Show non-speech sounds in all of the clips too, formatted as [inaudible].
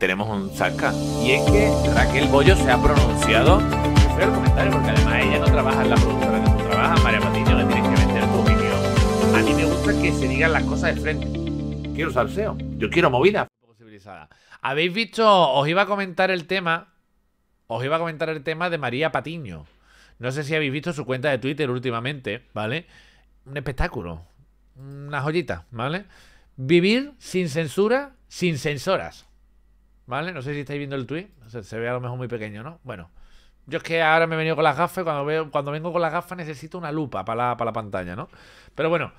tenemos un saca. Y es que Raquel Bollo se ha pronunciado. el comentario porque además ella no trabaja en la productora que trabaja María Patiño, le tienes que vender tu opinión. A mí me gusta que se digan las cosas de frente. Quiero salseo, yo quiero movida. Habéis visto, os iba a comentar el tema, os iba a comentar el tema de María Patiño. No sé si habéis visto su cuenta de Twitter últimamente, ¿vale? Un espectáculo, una joyita, ¿vale? Vivir sin censura, sin censoras. ¿Vale? No sé si estáis viendo el tweet. Se, ve a lo mejor muy pequeño, ¿no? Bueno. Yo es que ahora me he venido con las gafas y cuando, veo, cuando vengo con las gafas necesito una lupa para la, para la pantalla, ¿no? Pero bueno,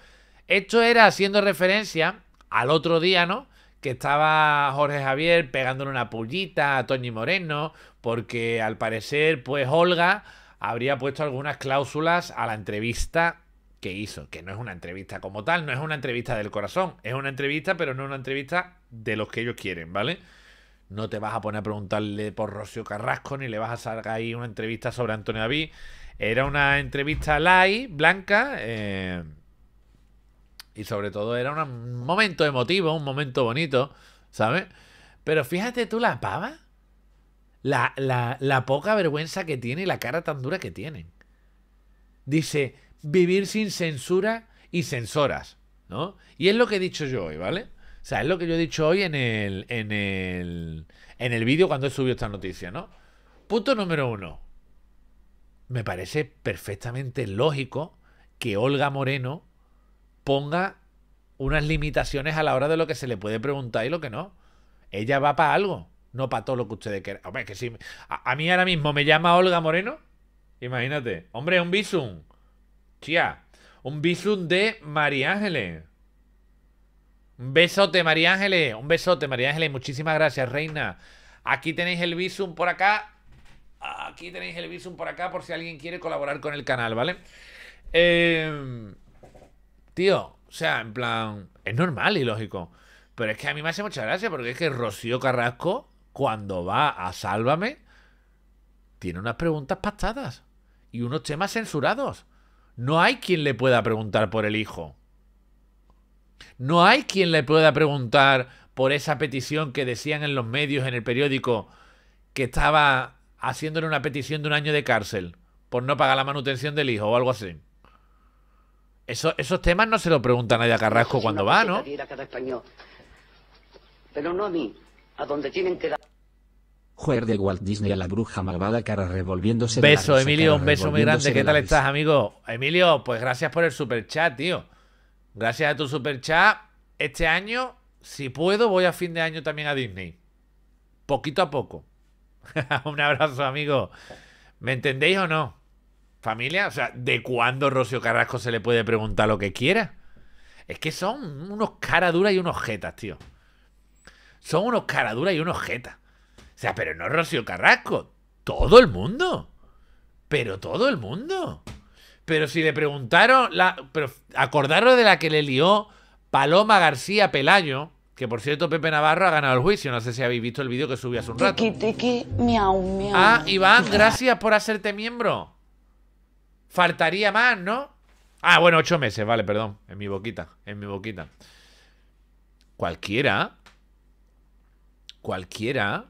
esto era haciendo referencia al otro día, ¿no? que estaba Jorge Javier pegándole una pullita a Toñi Moreno, porque al parecer, pues Olga habría puesto algunas cláusulas a la entrevista que hizo, que no es una entrevista como tal, no es una entrevista del corazón, es una entrevista, pero no una entrevista de los que ellos quieren, ¿vale? No te vas a poner a preguntarle por Rocío Carrasco ni le vas a sacar ahí una entrevista sobre Antonio David. Era una entrevista live, blanca. Eh, y sobre todo era un momento emotivo, un momento bonito, ¿sabes? Pero fíjate tú la pava. La, la poca vergüenza que tiene y la cara tan dura que tienen. Dice, vivir sin censura y censoras, ¿no? Y es lo que he dicho yo hoy, ¿vale? sea, es lo que yo he dicho hoy en el, en el, en el vídeo cuando he subido esta noticia, ¿no? Punto número uno. Me parece perfectamente lógico que Olga Moreno ponga unas limitaciones a la hora de lo que se le puede preguntar y lo que no. Ella va para algo, no para todo lo que ustedes quieran. Hombre, que si a, mí ahora mismo me llama Olga Moreno, imagínate. Hombre, un visum. Tía, un visum de María Ángeles. Un besote, María Ángeles. Un besote, María Ángeles. Muchísimas gracias, reina. Aquí tenéis el visum por acá. Aquí tenéis el visum por acá por si alguien quiere colaborar con el canal, ¿vale? Eh, tío, o sea, en plan, es normal y lógico. Pero es que a mí me hace mucha gracia porque es que Rocío Carrasco, cuando va a Sálvame, tiene unas preguntas pastadas. y unos temas censurados. No hay quien le pueda preguntar por el hijo. No hay quien le pueda preguntar por esa petición que decían en los medios, en el periódico, que estaba haciéndole una petición de un año de cárcel por no pagar la manutención del hijo o algo así. Eso, esos temas no se lo pregunta nadie a Carrasco cuando va, ¿no? Pero no a a donde tienen que de Walt Disney a la bruja malvada cara revolviéndose. Beso, Emilio, un beso muy grande. ¿Qué tal estás, amigo? Emilio, pues gracias por el super chat, tío. Gracias a tu super chat, este año, si puedo, voy a fin de año también a Disney. Poquito a poco. [laughs] Un abrazo, amigo. ¿Me entendéis o no? Familia, o sea, ¿de cuándo Rocío Carrasco se le puede preguntar lo que quiera? Es que son unos cara duras y unos jetas, tío. Son unos cara duras y unos jetas. O sea, pero no Rocío Carrasco. Todo el mundo. Pero todo el mundo. Pero si le preguntaron, la, pero acordaros de la que le lió Paloma García Pelayo, que por cierto Pepe Navarro ha ganado el juicio, no sé si habéis visto el vídeo que subí hace un rato. Ah, Iván, gracias por hacerte miembro. Faltaría más, ¿no? Ah, bueno, ocho meses, vale, perdón. En mi boquita, en mi boquita. Cualquiera. Cualquiera.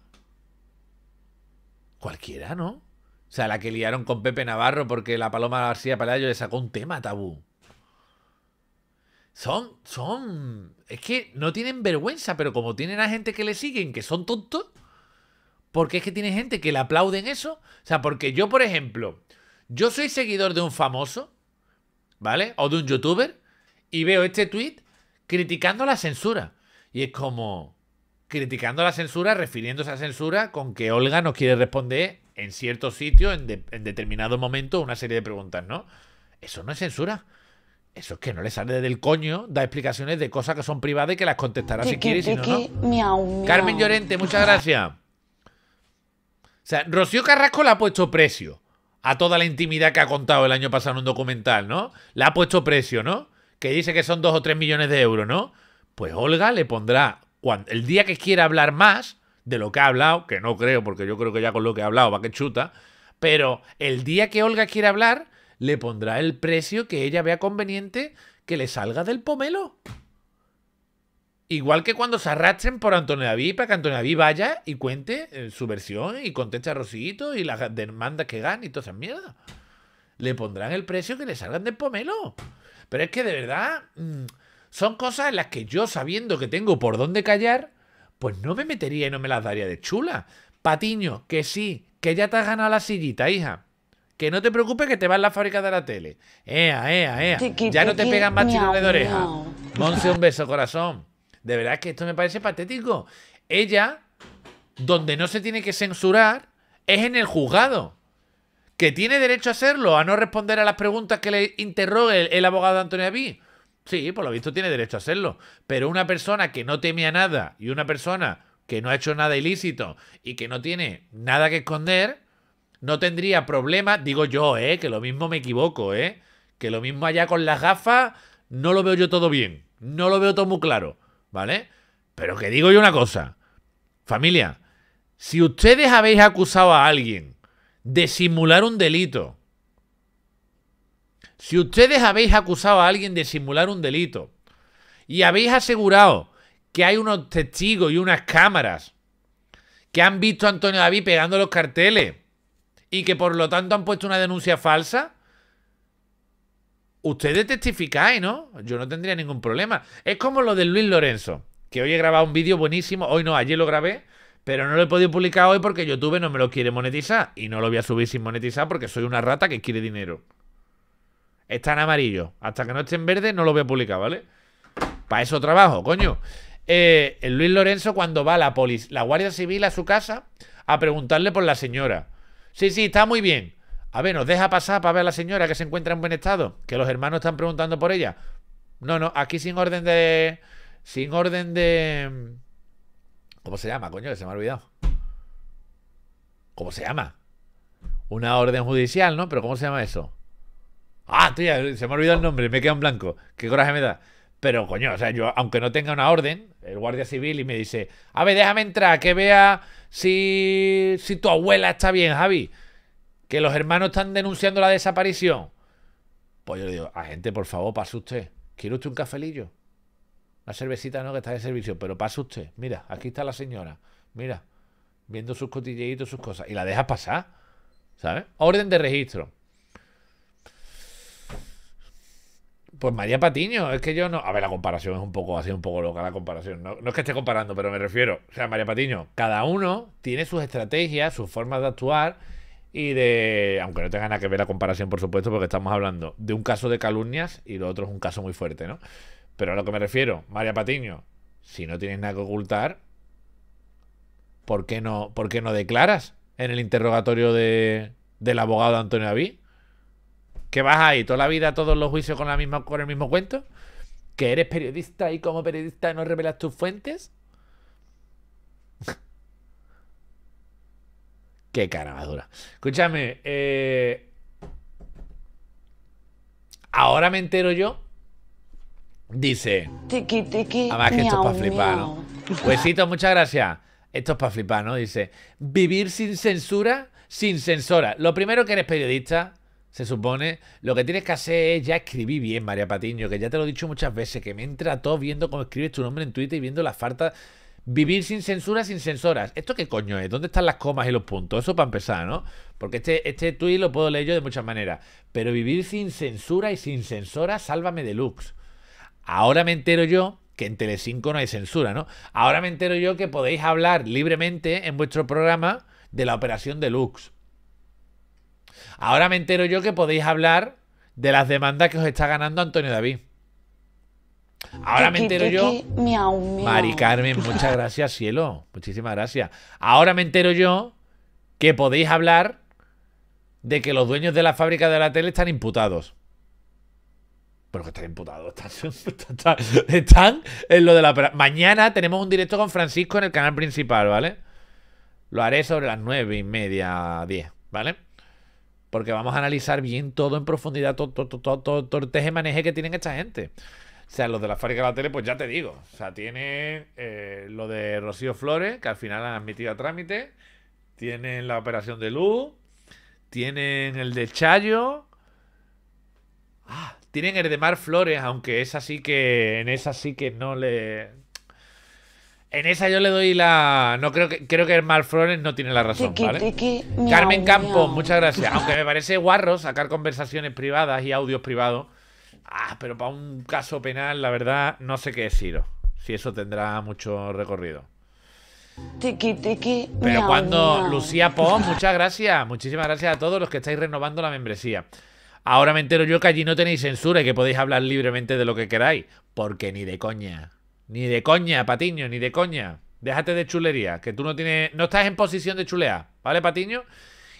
Cualquiera, ¿no? O sea, la que liaron con Pepe Navarro porque la Paloma García Palayo le sacó un tema tabú. Son, son. Es que no tienen vergüenza, pero como tienen a gente que le siguen, que son tontos, porque es que tiene gente que le aplauden eso. O sea, porque yo, por ejemplo, yo soy seguidor de un famoso, ¿vale? O de un youtuber, y veo este tweet criticando la censura. Y es como criticando la censura, refiriéndose a censura con que Olga nos quiere responder en cierto sitio, en, determinado momento, una serie de preguntas, ¿no? Eso no es censura. Eso es que no le sale del coño da explicaciones de cosas que son privadas y que las contestará si quiere y si no, Carmen Llorente, muchas gracias. O sea, Rocío Carrasco le ha puesto precio a toda la intimidad que ha contado el año pasado en un documental, ¿no? Le ha puesto precio, ¿no? Que dice que son dos o tres millones de euros, ¿no? Pues Olga le pondrá el día que quiera hablar más de lo que ha hablado, que no creo, porque yo creo que ya con lo que ha hablado va que chuta, pero el día que Olga quiera hablar, le pondrá el precio que ella vea conveniente que le salga del pomelo. Igual que cuando se arrastren por Antonio David para que Antonio David vaya y cuente eh, su versión y conteste a y las demandas que gane y todas esa mierda. Le pondrán el precio que le salgan del pomelo. Pero es que de verdad. Mm, son cosas en las que yo, sabiendo que tengo por dónde callar, pues no me metería y no me las daría de chula. Patiño, que sí, que ya te has ganado la sillita, hija. Que no te preocupes que te vas a la fábrica de la tele. Ea, ea, ea. ya no te pegan más chirones de oreja. un beso, corazón. De verdad que esto me parece patético. Ella, donde no se tiene que censurar, es en el juzgado. Que tiene derecho a hacerlo, a no responder a las preguntas que le interrogue el, el abogado Antonio Aví. Sí, por lo visto tiene derecho a hacerlo. Pero una persona que no teme a nada y una persona que no ha hecho nada ilícito y que no tiene nada que esconder, no tendría problema, digo yo, ¿eh? que lo mismo me equivoco, ¿eh? que lo mismo allá con las gafas no lo veo yo todo bien, no lo veo todo muy claro, ¿vale? Pero que digo yo una cosa, familia, si ustedes habéis acusado a alguien de simular un delito, si ustedes habéis acusado a alguien de simular un delito y habéis asegurado que hay unos testigos y unas cámaras que han visto a Antonio David pegando los carteles y que por lo tanto han puesto una denuncia falsa, ustedes testificáis, ¿no? Yo no tendría ningún problema. Es como lo de Luis Lorenzo, que hoy he grabado un vídeo buenísimo, hoy no, ayer lo grabé, pero no lo he podido publicar hoy porque YouTube no me lo quiere monetizar y no lo voy a subir sin monetizar porque soy una rata que quiere dinero. Está en amarillo. Hasta que no esté en verde no lo voy a publicar, ¿vale? Para eso trabajo, coño. Eh, el Luis Lorenzo cuando va la, polis, la Guardia Civil a su casa a preguntarle por la señora. Sí, sí, está muy bien. A ver, nos deja pasar para ver a la señora que se encuentra en buen estado, que los hermanos están preguntando por ella. No, no, aquí sin orden de... Sin orden de... ¿Cómo se llama, coño? Que se me ha olvidado. ¿Cómo se llama? Una orden judicial, ¿no? Pero ¿cómo se llama eso? Ah, tía, se me ha olvidado el nombre, me queda en blanco. Qué coraje me da. Pero coño, o sea, yo, aunque no tenga una orden, el guardia civil y me dice, a ver, déjame entrar, que vea si, tu abuela está bien, Javi. Que los hermanos están denunciando la desaparición. Pues yo le digo, gente, por favor, pase usted. ¿Quiere usted un cafelillo? Una cervecita no, que está de servicio, pero pase usted. Mira, aquí está la señora. Mira, viendo sus cotilleitos, sus cosas. Y la deja pasar, ¿sabes? Orden de registro. Pues María Patiño, es que yo no. A ver, la comparación es un poco así, un poco loca la comparación. No, es que esté comparando, pero me refiero. O sea, María Patiño, cada uno tiene sus estrategias, sus formas de actuar y de. Aunque no tenga nada que ver la comparación, por supuesto, porque estamos hablando de un caso de calumnias y lo otro es un caso muy fuerte, ¿no? Pero a lo que me refiero, María Patiño, si no tienes nada que ocultar, ¿por qué no, por qué no declaras en el interrogatorio de, del abogado Antonio David? que vas ahí toda la vida, todos los juicios con, la misma, con el mismo cuento, que eres periodista y como periodista no revelas tus fuentes. [laughs] Qué cara más dura. Escúchame, eh, ahora me entero yo. Dice. Tiki, tiki, Además ah, que esto es para flipar, ¿no? [laughs] Huesito, muchas gracias. Esto es para flipar, ¿no? Dice. Vivir sin censura, sin censora. Lo primero que eres periodista, se supone, lo que tienes que hacer es ya escribir bien, María Patiño, que ya te lo he dicho muchas veces, que me entra todo viendo cómo escribes tu nombre en Twitter y viendo la faltas. Vivir sin censura, sin censoras. ¿Esto qué coño es? ¿Dónde están las comas y los puntos? Eso para empezar, ¿no? Porque este, este tweet lo puedo leer yo de muchas maneras. Pero vivir sin censura y sin censora, sálvame deluxe. Ahora me entero yo que en Telecinco no hay censura, ¿no? Ahora me entero yo que podéis hablar libremente en vuestro programa de la operación deluxe. Ahora me entero yo que podéis hablar de las demandas que os está ganando Antonio David. Ahora me entero yo. Mari Carmen, [laughs] muchas gracias, cielo. Muchísimas gracias. Ahora me entero yo que podéis hablar de que los dueños de la fábrica de la tele están imputados. Pero que están imputados, están, [laughs] están, en lo de la... Mañana tenemos un directo con Francisco en el canal principal, ¿vale? Lo haré sobre las nueve y media, diez, ¿vale? porque vamos a analizar bien todo en profundidad, todo, todo, todo, todo, el que tienen esta gente. O sea, los de la fábrica de la tele, pues ya te digo. O sea, tienen eh, lo de Rocío Flores, que al final han admitido a trámite. Tienen la operación de luz. Tienen el de Chayo. Ah, tienen el de Mar Flores, aunque es así que. En esa sí que no le en esa yo le doy la. No creo que creo que Mal Flores no tiene la razón, ¿vale? Carmen Campos, muchas gracias. Aunque me parece guarro sacar conversaciones privadas y audios privados. Ah, pero para un caso penal, la verdad, no sé qué deciros. Si eso tendrá mucho recorrido. Tiki, tiki, pero cuando. Lucía Pons, muchas gracias. Muchísimas gracias a todos los que estáis renovando la membresía. Ahora me entero yo que allí no tenéis censura y que podéis hablar libremente de lo que queráis. Porque ni de coña. Ni de coña, Patiño, ni de coña. Déjate de chulería, que tú no tienes. No estás en posición de chulear, ¿vale, Patiño?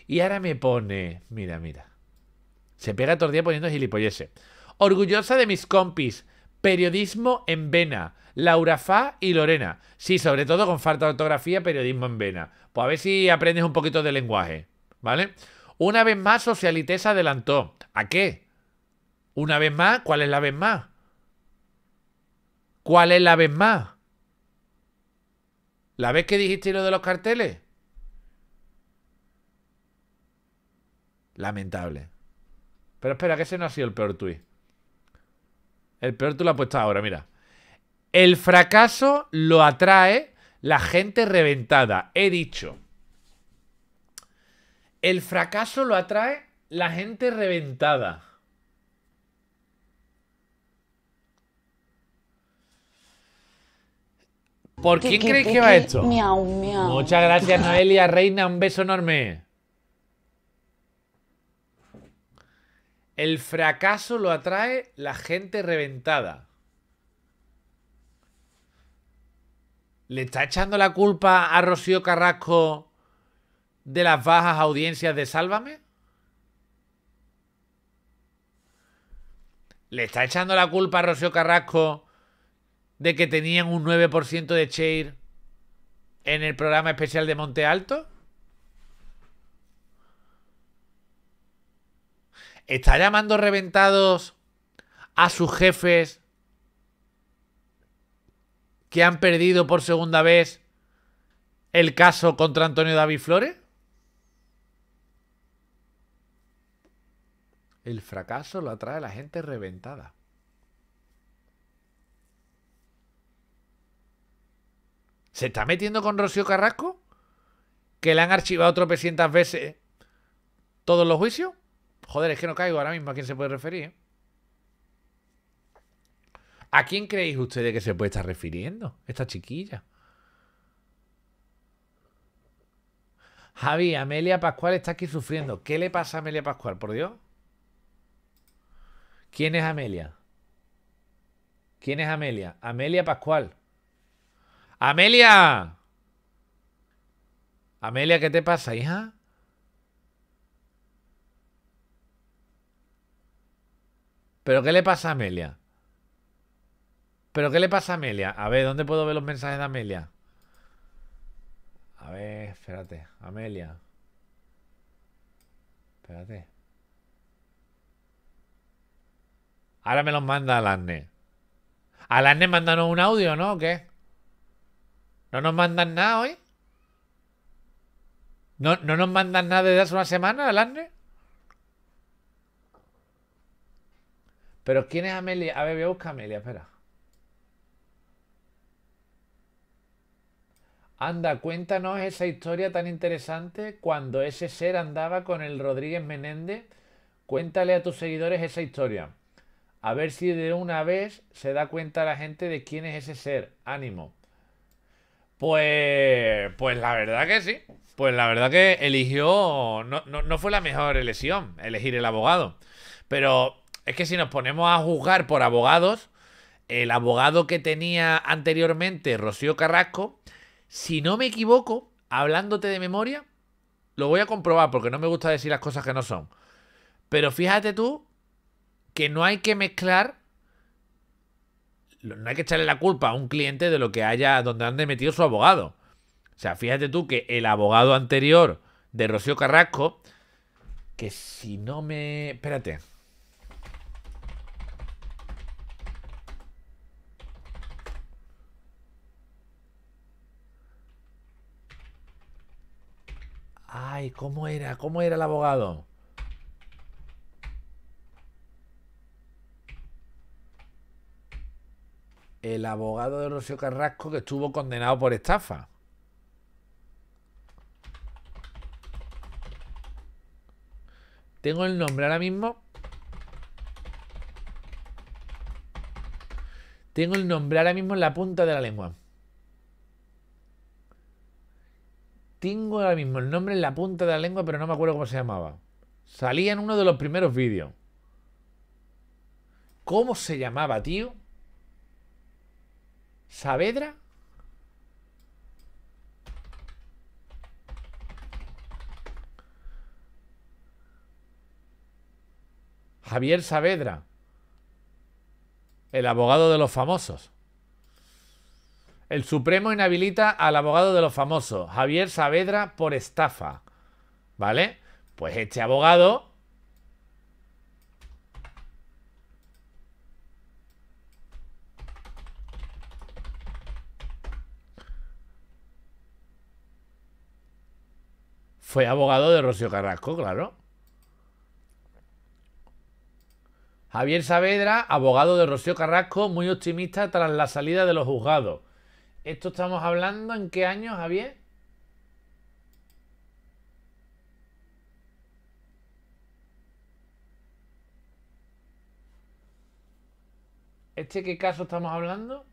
Y ahora me pone. Mira, mira. Se pega todo el día poniendo gilipollese. Orgullosa de mis compis. Periodismo en vena. Laura Fá y Lorena. Sí, sobre todo con falta de ortografía, periodismo en vena. Pues a ver si aprendes un poquito de lenguaje, ¿vale? Una vez más, socialites se adelantó. ¿A qué? Una vez más, ¿cuál es la vez más? ¿Cuál es la vez más? ¿La vez que dijiste lo de los carteles? Lamentable. Pero espera, que ese no ha sido el peor tuit. El peor tú lo ha puesto ahora, mira. El fracaso lo atrae la gente reventada. He dicho. El fracaso lo atrae la gente reventada. ¿Por quién creéis que, va esto? Muchas gracias, Noelia Reina. Un beso enorme. El fracaso lo atrae la gente reventada. ¿Le está echando la culpa a Rocío Carrasco de las bajas audiencias de Sálvame? ¿Le está echando la culpa a Rocío Carrasco de que tenían un 9% de share en el programa especial de Monte Alto? ¿Está llamando reventados a sus jefes que han perdido por segunda vez el caso contra Antonio David Flores? El fracaso lo atrae la gente reventada. ¿Se está metiendo con Rocío Carrasco? ¿Que le han archivado tropecientas veces todos los juicios? Joder, es que no caigo ahora mismo a quién se puede referir. ¿eh? ¿A quién creéis ustedes que se puede estar refiriendo? Esta chiquilla. Javi, Amelia Pascual está aquí sufriendo. ¿Qué le pasa a Amelia Pascual, por Dios? ¿Quién es Amelia? ¿Quién es Amelia? Amelia Pascual. Amelia. Amelia, ¿qué te pasa, hija? ¿Pero qué le pasa a Amelia? ¿Pero qué le pasa a Amelia? A ver, ¿dónde puedo ver los mensajes de Amelia? A ver, espérate. Amelia. Espérate. Ahora me los manda Alarne. Alarne mandanos un audio, ¿no? ¿O qué? ¿No nos mandan nada hoy? ¿No, nos mandan nada desde hace una semana, Andre? ¿Pero quién es Amelia? A ver, voy a buscar Amelia, espera. Anda, cuéntanos esa historia tan interesante cuando ese ser andaba con el Rodríguez Menéndez. Cuéntale a tus seguidores esa historia. A ver si de una vez se da cuenta la gente de quién es ese ser. Ánimo. Pues, pues la verdad que sí. Pues la verdad que eligió. No, no, fue la mejor elección, elegir el abogado. Pero es que si nos ponemos a juzgar por abogados, el abogado que tenía anteriormente Rocío Carrasco, si no me equivoco, hablándote de memoria, lo voy a comprobar porque no me gusta decir las cosas que no son. Pero fíjate tú que no hay que mezclar no hay que echarle la culpa a un cliente de lo que haya, donde han metido su abogado. O sea, fíjate tú que el abogado anterior de Rocío Carrasco, que si no me... Espérate. Ay, ¿cómo era? ¿Cómo era el abogado? el abogado de Rocío Carrasco que estuvo condenado por estafa. Tengo el nombre ahora mismo. Tengo el nombre ahora mismo en la punta de la lengua. Tengo ahora mismo el nombre en la punta de la lengua, pero no me acuerdo cómo se llamaba. Salía en uno de los primeros vídeos. ¿Cómo se llamaba, tío? Saavedra. Javier Saavedra. El abogado de los famosos. El Supremo inhabilita al abogado de los famosos, Javier Saavedra, por estafa. ¿Vale? Pues este abogado Fue abogado de Rocío Carrasco, claro. Javier Saavedra, abogado de Rocío Carrasco, muy optimista tras la salida de los juzgados. ¿Esto estamos hablando en qué año, Javier? ¿Este qué caso estamos hablando?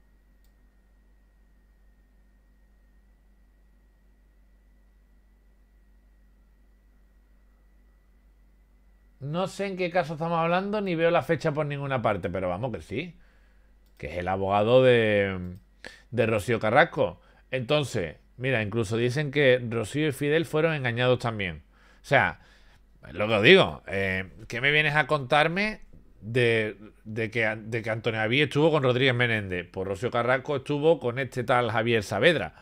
No sé en qué caso estamos hablando ni veo la fecha por ninguna parte, pero vamos que sí. Que es el abogado de, de Rocío Carrasco. Entonces, mira, incluso dicen que Rocío y Fidel fueron engañados también. O sea, lo que os digo, eh, ¿qué me vienes a contarme de, que, de que Antonio Javier estuvo con Rodríguez Menéndez? Pues Rocío Carrasco estuvo con este tal Javier Saavedra.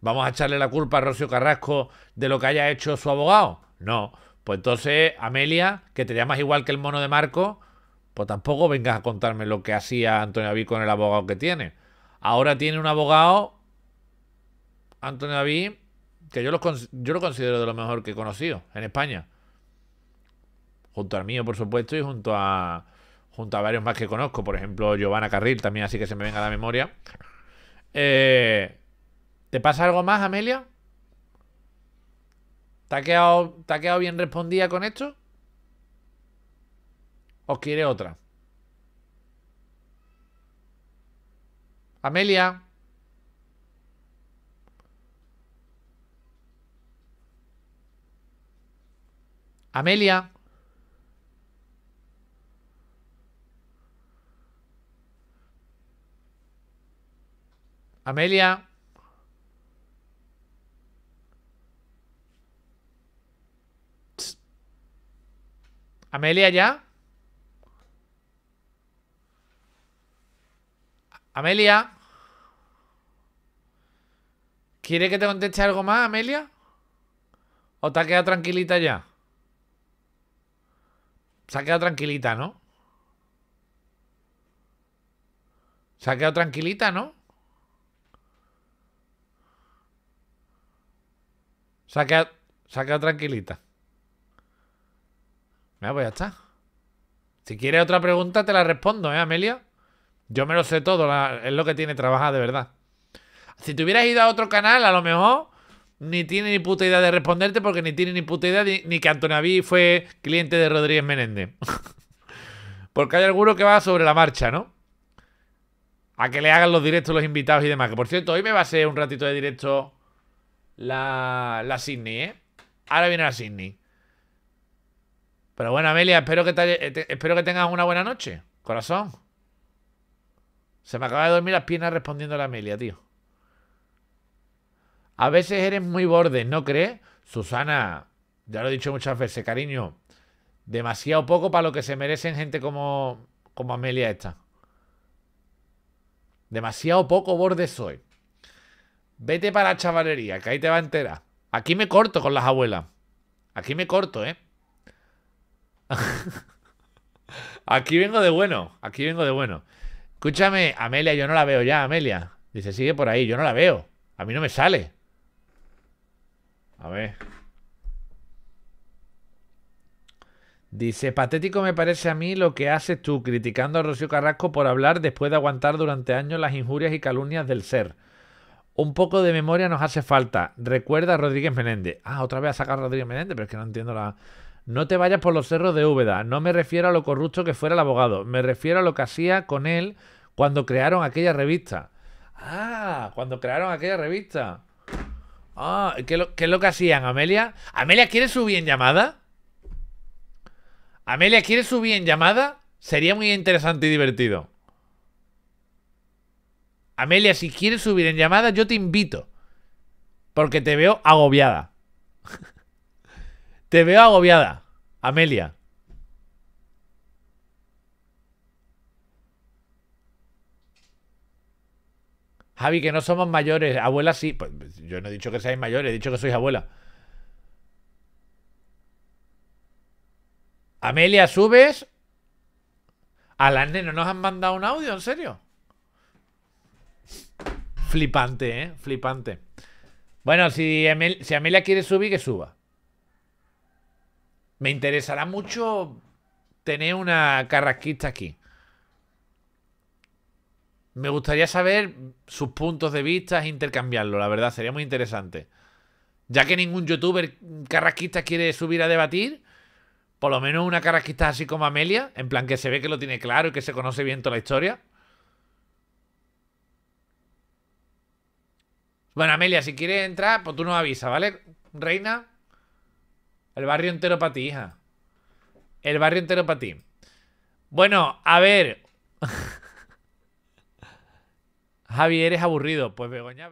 ¿Vamos a echarle la culpa a Rocío Carrasco de lo que haya hecho su abogado? No, pues entonces, Amelia, que te llamas igual que el mono de Marco, pues tampoco vengas a contarme lo que hacía Antonio David con el abogado que tiene. Ahora tiene un abogado, Antonio David, que yo lo, considero de lo mejor que he conocido en España. Junto al mío, por supuesto, y junto a, junto a varios más que conozco. Por ejemplo, Giovanna Carril, también así que se me venga a la memoria. Eh, ¿Te pasa algo más, Amelia? ¿Te ha quedado, bien respondida con esto? ¿O quiere otra? Amelia. Amelia. Amelia. Amelia ya. Amelia. ¿Quiere que te conteste algo más, Amelia? ¿O te ha quedado tranquilita ya? Se ha quedado tranquilita, ¿no? Se ha quedado tranquilita, ¿no? Se ha quedado, tranquilita. Mira, voy pues ya Si quieres otra pregunta, te la respondo, ¿eh, Amelia? Yo me lo sé todo, es lo que tiene trabajar de verdad. Si te hubieras ido a otro canal, a lo mejor ni tiene ni puta idea de responderte porque ni tiene ni puta idea ni, que Antonaví fue cliente de Rodríguez Menéndez. [laughs] porque hay alguno que va sobre la marcha, ¿no? A que le hagan los directos los invitados y demás. Que por cierto, hoy me va a ser un ratito de directo la, la Sydney, ¿eh? Ahora viene la Sydney. Pero bueno, Amelia, eh, espero que, tengas una buena noche, corazón. Se me acaba de dormir las piernas respondiendo a la Amelia, tío. A veces eres muy borde, ¿no crees? Susana, ya lo he dicho muchas veces, cariño. Demasiado poco para lo que se merecen gente como, como Amelia esta. Demasiado poco borde soy. Vete para la chavalería, que ahí te va a enterar. Aquí me corto con las abuelas. Aquí me corto, ¿eh? [laughs] Aquí vengo de bueno, aquí vengo de bueno. Escúchame, Amelia, yo no la veo ya, Amelia. Dice, sigue por ahí, yo no la veo. A mí no me sale. A ver. Dice, patético me parece a mí lo que haces tú, criticando a Rocío Carrasco por hablar después de aguantar durante años las injurias y calumnias del ser. Un poco de memoria nos hace falta. Recuerda a Rodríguez Menéndez. Ah, otra vez a sacar a Rodríguez Menéndez, pero es que no entiendo la, no te vayas por los cerros de Úbeda. No me refiero a lo corrupto que fuera el abogado. Me refiero a lo que hacía con él cuando crearon aquella revista. Ah, cuando crearon aquella revista. Ah, ¿qué, es lo que hacían, Amelia? ¿Amelia quiere subir en llamada? ¿Amelia quiere subir en llamada? Sería muy interesante y divertido. Amelia, si quieres subir en llamada, yo te invito. Porque te veo agobiada. [laughs] Te veo agobiada, Amelia. Javi, que no somos mayores. Abuela sí. Pues, pues yo no he dicho que seáis mayores, he dicho que sois abuela. Amelia, ¿subes? Alan, ¿no nos han mandado un audio? ¿En serio? Flipante, ¿eh? Flipante. Bueno, si Amelia quiere subir, que suba. Me interesará mucho tener una carrasquista aquí. Me gustaría saber sus puntos de vista e intercambiarlo, la verdad, sería muy interesante. Ya que ningún youtuber carrasquista quiere subir a debatir, por lo menos una carrasquista así como Amelia, en plan que se ve que lo tiene claro y que se conoce bien toda la historia. Bueno, Amelia, si quieres entrar, pues tú nos avisas, ¿vale? Reina, el barrio entero para ti, hija. El barrio entero para ti. Bueno, a ver. [laughs] Javier, eres aburrido. Pues Begoña,